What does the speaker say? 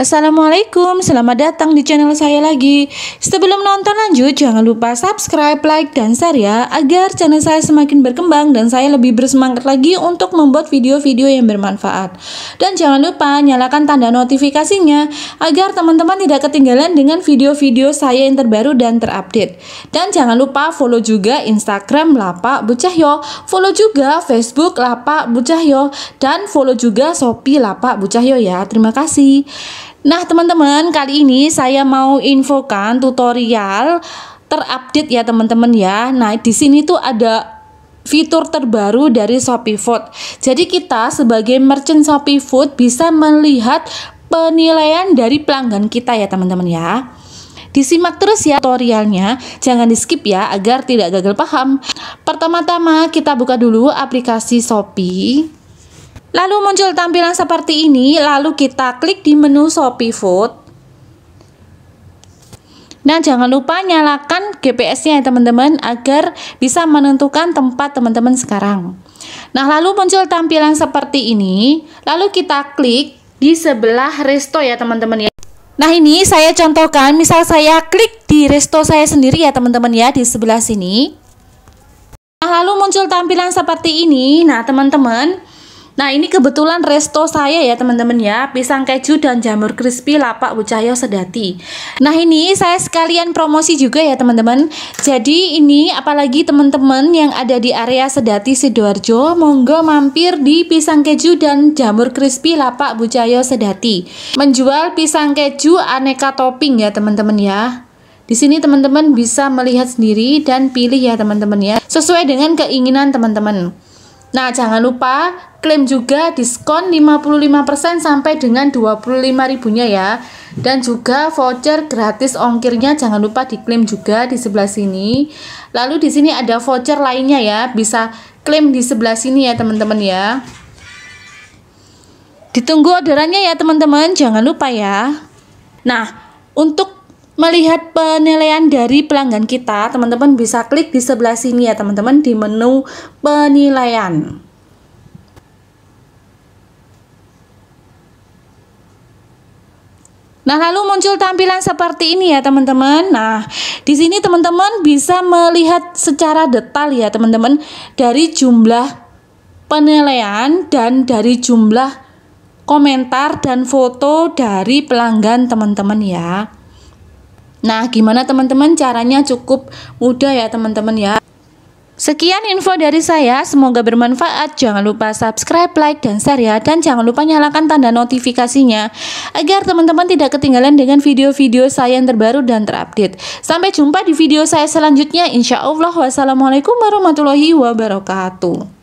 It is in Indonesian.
Assalamualaikum, selamat datang di channel saya lagi. Sebelum nonton lanjut, jangan lupa subscribe, like, dan share ya, agar channel saya semakin berkembang dan saya lebih bersemangat lagi untuk membuat video-video yang bermanfaat. Dan jangan lupa nyalakan tanda notifikasinya, agar teman-teman tidak ketinggalan dengan video-video saya yang terbaru dan terupdate. Dan jangan lupa follow juga Instagram Lapak Bucahyo, follow juga Facebook Lapak Bucahyo, dan follow juga Shopee Lapak Bucahyo ya. Terima kasih. Nah teman-teman kali ini saya mau infokan tutorial terupdate ya teman-teman ya. Nah di sini tuh ada fitur terbaru dari Shopee Food. Jadi kita sebagai merchant Shopee Food bisa melihat penilaian dari pelanggan kita ya teman-teman ya. Disimak terus ya tutorialnya, jangan di skip ya agar tidak gagal paham. Pertama-tama kita buka dulu aplikasi Shopee. Lalu muncul tampilan seperti ini, lalu kita klik di menu Shopee Food. Dan jangan lupa nyalakan GPS-nya ya teman-teman agar bisa menentukan tempat teman-teman sekarang. Nah, lalu muncul tampilan seperti ini, lalu kita klik di sebelah resto ya teman-teman ya. Nah, ini saya contohkan, misal saya klik di resto saya sendiri ya teman-teman ya di sebelah sini. Nah, lalu muncul tampilan seperti ini. Nah, teman-teman, Nah ini kebetulan resto saya ya teman-teman ya Pisang keju dan jamur crispy lapak Wucahyo Sedati Nah ini saya sekalian promosi juga ya teman-teman Jadi ini apalagi teman-teman yang ada di area Sedati Sidoarjo Monggo mampir di pisang keju dan jamur crispy lapak Wucahyo Sedati Menjual pisang keju aneka topping ya teman-teman ya di sini teman-teman bisa melihat sendiri dan pilih ya teman-teman ya, sesuai dengan keinginan teman-teman. Nah, jangan lupa klaim juga diskon 55% sampai dengan 25.000-nya ya. Dan juga voucher gratis ongkirnya jangan lupa diklaim juga di sebelah sini. Lalu di sini ada voucher lainnya ya, bisa klaim di sebelah sini ya teman-teman ya. Ditunggu orderannya ya teman-teman, jangan lupa ya. Nah, untuk melihat penilaian dari pelanggan kita, teman-teman bisa klik di sebelah sini ya teman-teman di menu penilaian. Nah, lalu muncul tampilan seperti ini ya, teman-teman. Nah, di sini teman-teman bisa melihat secara detail ya, teman-teman, dari jumlah penilaian dan dari jumlah komentar dan foto dari pelanggan teman-teman ya. Nah, gimana teman-teman? Caranya cukup mudah ya teman-teman ya. Sekian info dari saya, semoga bermanfaat. Jangan lupa subscribe, like, dan share ya. Dan jangan lupa nyalakan tanda notifikasinya agar teman-teman tidak ketinggalan dengan video-video saya yang terbaru dan terupdate. Sampai jumpa di video saya selanjutnya. Insya Allah, wassalamualaikum warahmatullahi wabarakatuh.